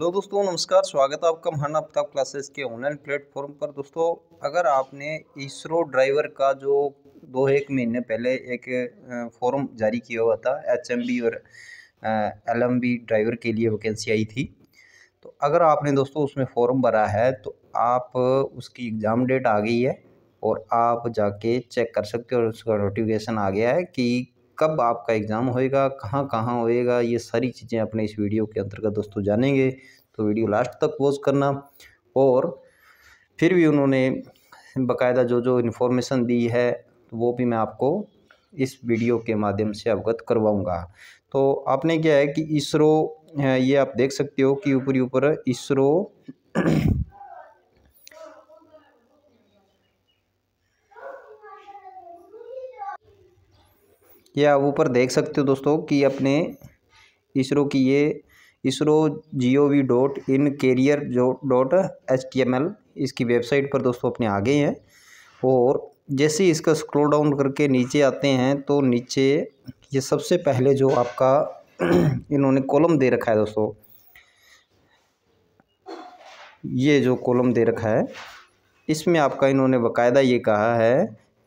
तो दोस्तों नमस्कार स्वागत है आपका महाना प्रताप क्लासेस के ऑनलाइन प्लेटफॉर्म पर दोस्तों अगर आपने इसरो ड्राइवर का जो दो एक महीने पहले एक फॉर्म जारी किया हुआ था एच और एल ड्राइवर के लिए वैकेंसी आई थी तो अगर आपने दोस्तों उसमें फॉर्म भरा है तो आप उसकी एग्ज़ाम डेट आ गई है और आप जाके चेक कर सकते हो और उसका नोटिफिकेशन आ गया है कि कब आपका एग्ज़ाम होएगा कहाँ कहाँ होएगा ये सारी चीज़ें अपने इस वीडियो के अंतर्गत दोस्तों जानेंगे तो वीडियो लास्ट तक वॉच करना और फिर भी उन्होंने बकायदा जो जो इन्फॉर्मेशन दी है वो भी मैं आपको इस वीडियो के माध्यम से अवगत करवाऊंगा तो आपने क्या है कि इसरो ये आप देख सकते हो कि ऊपरी ऊपर इसरो ये आप ऊपर देख सकते हो दोस्तों कि अपने इसरो की ये ISRO G O V dot in career जो dot H T M L इसकी वेबसाइट पर दोस्तों अपने आ गए हैं और जैसे ही इसका स्क्रॉल डाउन करके नीचे आते हैं तो नीचे ये सबसे पहले जो आपका इन्होंने कॉलम दे रखा है दोस्तों ये जो कॉलम दे रखा है इसमें आपका इन्होंने बकायदा ये कहा है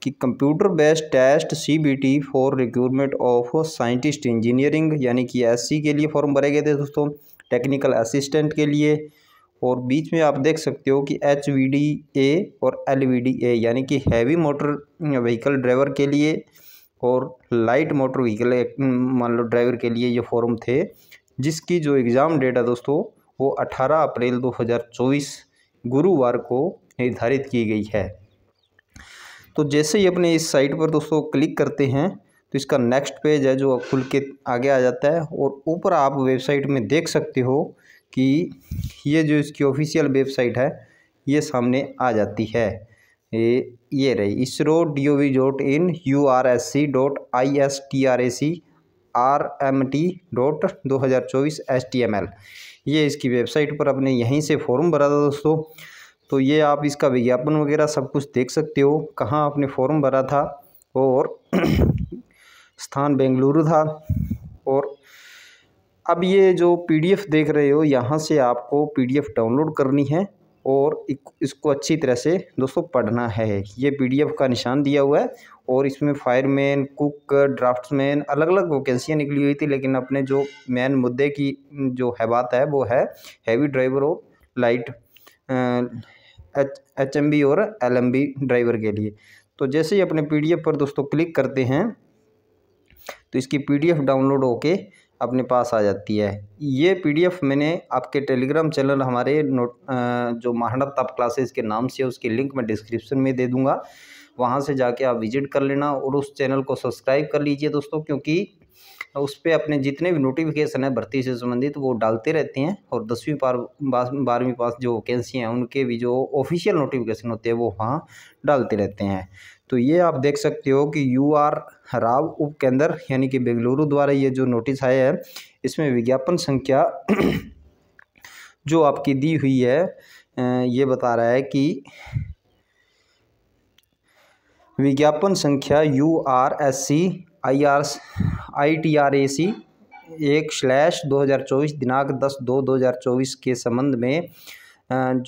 कि computer based test C B T for recruitment of scientist engineering यानी कि एस सी के लिए फॉर्म भरे गए थे दोस्तों टेक्निकल असिस्टेंट के लिए और बीच में आप देख सकते हो कि एच वी डी ए और एल वी डी ए यानी कि हैवी मोटर व्हीकल ड्राइवर के लिए और लाइट मोटर व्हीकल मान लो ड्राइवर के लिए ये फॉर्म थे जिसकी जो एग्ज़ाम डेट है दोस्तों वो 18 अप्रैल 2024 गुरुवार को निर्धारित की गई है तो जैसे ही अपने इस साइट पर दोस्तों क्लिक करते हैं तो इसका नेक्स्ट पेज है जो खुल के आगे आ जाता है और ऊपर आप वेबसाइट में देख सकते हो कि ये जो इसकी ऑफिशियल वेबसाइट है ये सामने आ जाती है ये ये रही ISRO D O V dot in U R S C dot I S T R A C R M T dot दो हज़ार चौबीस एस टी एम एल ये इसकी वेबसाइट पर अपने यहीं से फॉर्म भरा था दोस्तों तो ये आप इसका विज्ञापन वगैरह सब कुछ देख सकते हो कहाँ आपने फॉर्म भरा था और स्थान बेंगलुरु था और अब ये जो पीडीएफ देख रहे हो यहाँ से आपको पीडीएफ डाउनलोड करनी है और इसको अच्छी तरह से दोस्तों पढ़ना है ये पीडीएफ का निशान दिया हुआ है और इसमें फायरमैन कुक ड्राफ्ट्समैन अलग अलग वैकेंसियाँ निकली हुई थी लेकिन अपने जो मेन मुद्दे की जो है बात है वो है हैवी ड्राइवर और light H H M B और एल एम बी ड्राइवर के लिए तो जैसे ही अपने पी डी एफ पर दोस्तों क्लिक करते हैं तो इसकी पी डी एफ डाउनलोड होके अपने पास आ जाती है ये एफ़ मैंने आपके टेलीग्राम चैनल हमारे नोट जो महानव ताप क्लासेस के नाम से उसकी लिंक मैं डिस्क्रिप्शन में दे दूंगा वहाँ से जाके आप विजिट कर लेना और उस चैनल को सब्सक्राइब कर लीजिए दोस्तों क्योंकि उस पर अपने जितने भी नोटिफिकेशन है भर्ती से संबंधित वो डालते रहते हैं और दसवीं पार बारहवीं पास जो वैकेंसी हैं उनके भी जो ऑफिशियल नोटिफिकेशन होते हैं वो वहाँ डालते रहते हैं तो ये आप देख सकते हो कि यू आर राव उप केंद्र यानी कि बेंगलुरु द्वारा ये जो नोटिस आया है इसमें विज्ञापन संख्या जो आपकी दी हुई है ये बता रहा है कि विज्ञापन संख्या U R S C I R I T R A C एक स्लैश चौबीस दिनांक दस दो दो हज़ार चौबीस के संबंध में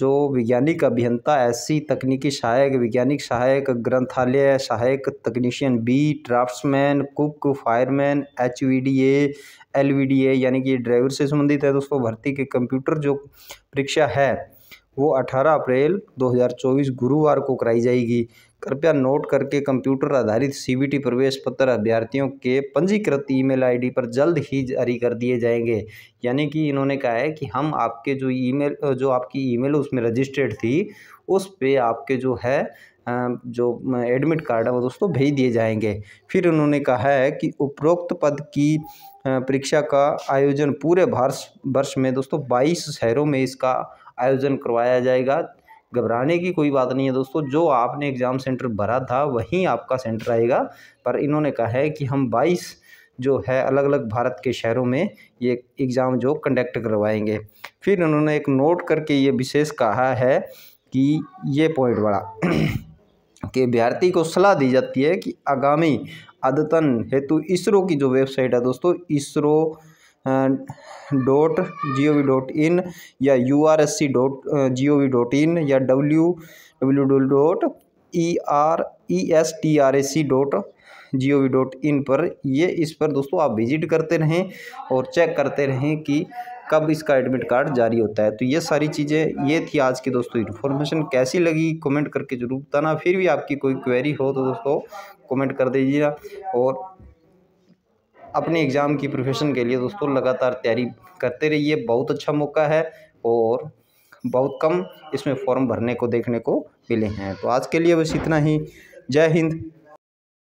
जो वैज्ञानिक अभियंता सी तकनीकी सहायक वैज्ञानिक सहायक ग्रंथालय सहायक तकनीशियन B draughtsman cook fireman H V D A L V D A यानी कि ड्राइवर से संबंधित है दोस्तों भर्ती के कंप्यूटर जो परीक्षा है वो 18 अप्रैल 2024 गुरुवार को कराई जाएगी कृपया नोट करके कंप्यूटर आधारित सीबीटी प्रवेश पत्र अभ्यर्थियों के पंजीकृत ईमेल आईडी पर जल्द ही जारी कर दिए जाएंगे यानी कि इन्होंने कहा है कि हम आपके जो ईमेल जो आपकी ईमेल उसमें रजिस्टर्ड थी उस पे आपके जो है जो एडमिट कार्ड है वो दोस्तों भेज दिए जाएंगे फिर उन्होंने कहा है कि उपरोक्त पद की परीक्षा का आयोजन पूरे भारत वर्ष में दोस्तों बाईस शहरों में इसका आयोजन करवाया जाएगा घबराने की कोई बात नहीं है दोस्तों जो आपने एग्ज़ाम सेंटर भरा था वहीं आपका सेंटर आएगा पर इन्होंने कहा है कि हम 22 जो है अलग अलग भारत के शहरों में ये एग्ज़ाम जो कंडक्ट करवाएंगे फिर उन्होंने एक नोट करके ये विशेष कहा है कि ये पॉइंट बड़ा कि अभ्यर्थी को सलाह दी जाती है कि आगामी अद्यतन हेतु इसरो की जो वेबसाइट है दोस्तों ISRO dot G O V dot in या U R S C dot G O V dot in या W W W dot E R E S T R A C dot G O V dot in पर ये इस पर दोस्तों आप visit करते रहें और चेक करते रहें कि कब इसका एडमिट कार्ड जारी होता है तो ये सारी चीज़ें ये थी आज की दोस्तों इन्फॉर्मेशन कैसी लगी कमेंट करके जरूर बताना फिर भी आपकी कोई क्वेरी हो तो दोस्तों कमेंट कर दीजिएगा और अपने एग्ज़ाम की प्रिपरेशन के लिए दोस्तों लगातार तैयारी करते रहिए बहुत अच्छा मौका है और बहुत कम इसमें फॉर्म भरने को देखने को मिले हैं तो आज के लिए बस इतना ही जय हिंद